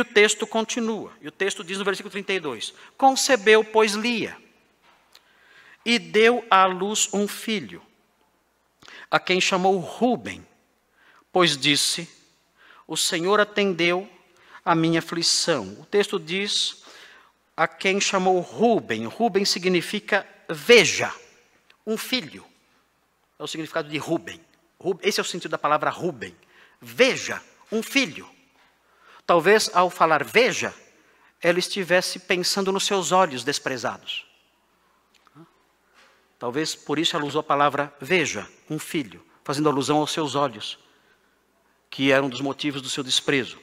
E o texto continua, e o texto diz no versículo 32: Concebeu, pois, Lia, e deu à luz um filho, a quem chamou Ruben, pois disse: O Senhor atendeu a minha aflição. O texto diz: A quem chamou Ruben. Ruben significa veja, um filho. É o significado de Ruben. Esse é o sentido da palavra Ruben. Veja, um filho. Talvez ao falar veja, ela estivesse pensando nos seus olhos desprezados. Talvez por isso ela usou a palavra veja, um filho, fazendo alusão aos seus olhos, que era um dos motivos do seu desprezo.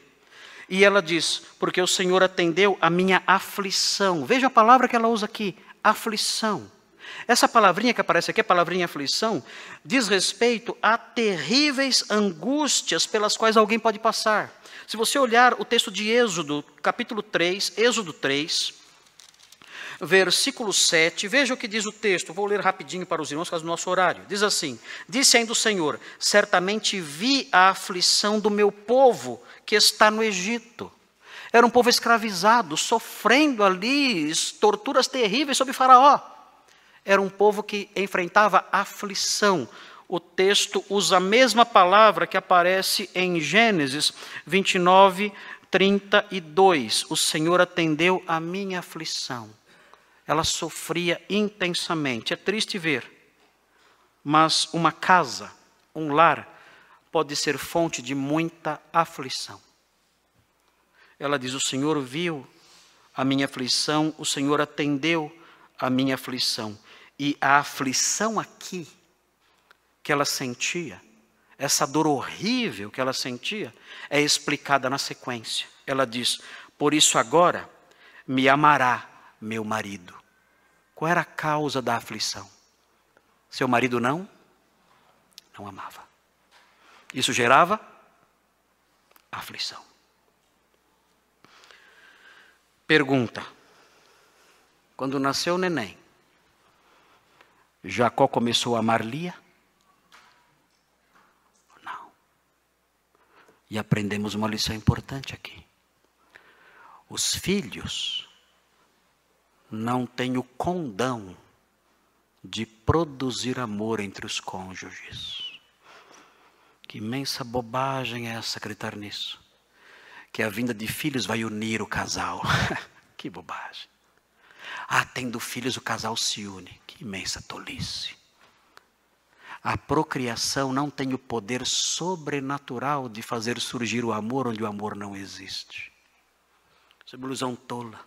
E ela diz: Porque o Senhor atendeu a minha aflição. Veja a palavra que ela usa aqui: aflição. Essa palavrinha que aparece aqui, a palavrinha aflição, diz respeito a terríveis angústias pelas quais alguém pode passar. Se você olhar o texto de Êxodo, capítulo 3, Êxodo 3, versículo 7, veja o que diz o texto, vou ler rapidinho para os irmãos, caso do nosso horário. Diz assim: Disse ainda o Senhor: Certamente vi a aflição do meu povo que está no Egito. Era um povo escravizado, sofrendo ali torturas terríveis sob Faraó era um povo que enfrentava aflição. O texto usa a mesma palavra que aparece em Gênesis 29, 32. O Senhor atendeu a minha aflição. Ela sofria intensamente. É triste ver, mas uma casa, um lar, pode ser fonte de muita aflição. Ela diz: O Senhor viu a minha aflição, o Senhor atendeu a minha aflição. E a aflição aqui que ela sentia, essa dor horrível que ela sentia, é explicada na sequência. Ela diz: Por isso agora me amará meu marido. Qual era a causa da aflição? Seu marido não? Não amava. Isso gerava aflição. Pergunta: quando nasceu o neném, Jacó começou a amar Lia? Não. E aprendemos uma lição importante aqui. Os filhos não têm o condão de produzir amor entre os cônjuges. Que imensa bobagem é essa acreditar nisso? Que a vinda de filhos vai unir o casal. que bobagem. Ah, tendo filhos, o casal se une. Que imensa tolice. A procriação não tem o poder sobrenatural de fazer surgir o amor onde o amor não existe. Isso é uma ilusão tola.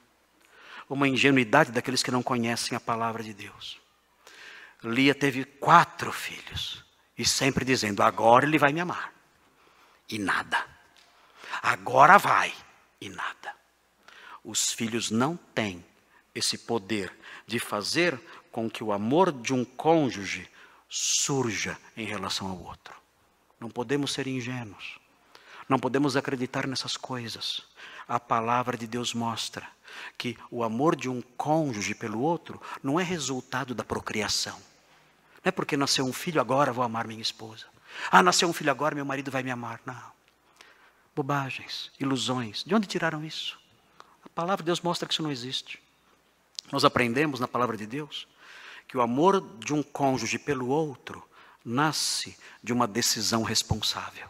Uma ingenuidade daqueles que não conhecem a palavra de Deus. Lia teve quatro filhos. E sempre dizendo: agora ele vai me amar. E nada. Agora vai. E nada. Os filhos não têm esse poder de fazer com que o amor de um cônjuge surja em relação ao outro. Não podemos ser ingênuos. Não podemos acreditar nessas coisas. A palavra de Deus mostra que o amor de um cônjuge pelo outro não é resultado da procriação. Não é porque nasceu um filho, agora vou amar minha esposa. Ah, nasceu um filho agora, meu marido vai me amar. Não. Bobagens, ilusões. De onde tiraram isso? A palavra de Deus mostra que isso não existe. Nós aprendemos na palavra de Deus que o amor de um cônjuge pelo outro nasce de uma decisão responsável,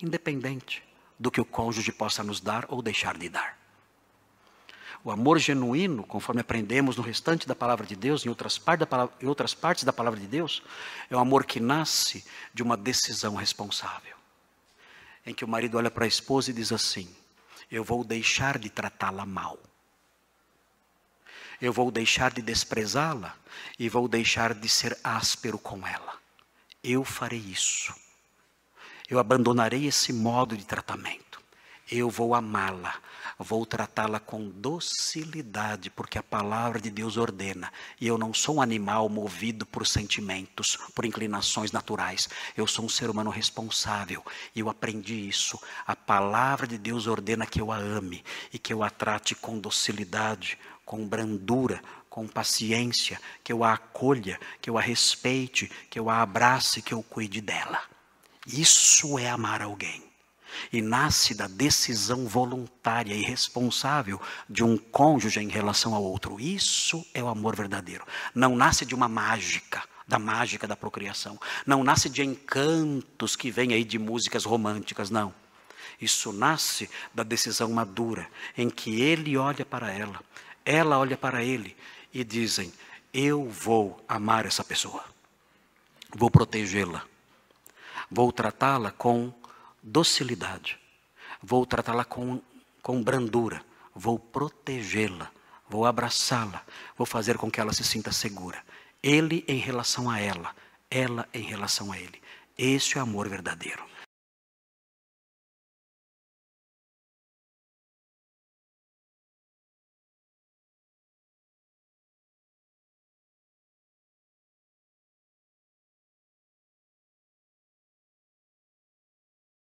independente do que o cônjuge possa nos dar ou deixar de dar. O amor genuíno, conforme aprendemos no restante da palavra de Deus, em outras, palavra, em outras partes da palavra de Deus, é um amor que nasce de uma decisão responsável. Em que o marido olha para a esposa e diz assim: Eu vou deixar de tratá-la mal eu vou deixar de desprezá-la e vou deixar de ser áspero com ela. Eu farei isso. Eu abandonarei esse modo de tratamento. Eu vou amá-la, vou tratá-la com docilidade, porque a palavra de Deus ordena. E eu não sou um animal movido por sentimentos, por inclinações naturais. Eu sou um ser humano responsável. E eu aprendi isso. A palavra de Deus ordena que eu a ame e que eu a trate com docilidade, com brandura, com paciência, que eu a acolha, que eu a respeite, que eu a abrace, que eu cuide dela. Isso é amar alguém. E nasce da decisão voluntária e responsável de um cônjuge em relação ao outro. Isso é o amor verdadeiro. Não nasce de uma mágica, da mágica da procriação. Não nasce de encantos que vêm aí de músicas românticas, não. Isso nasce da decisão madura, em que ele olha para ela, ela olha para ele e dizem: Eu vou amar essa pessoa, vou protegê-la, vou tratá-la com docilidade, vou tratá-la com, com brandura, vou protegê-la, vou abraçá-la, vou fazer com que ela se sinta segura. Ele em relação a ela, ela em relação a ele. Esse é o amor verdadeiro.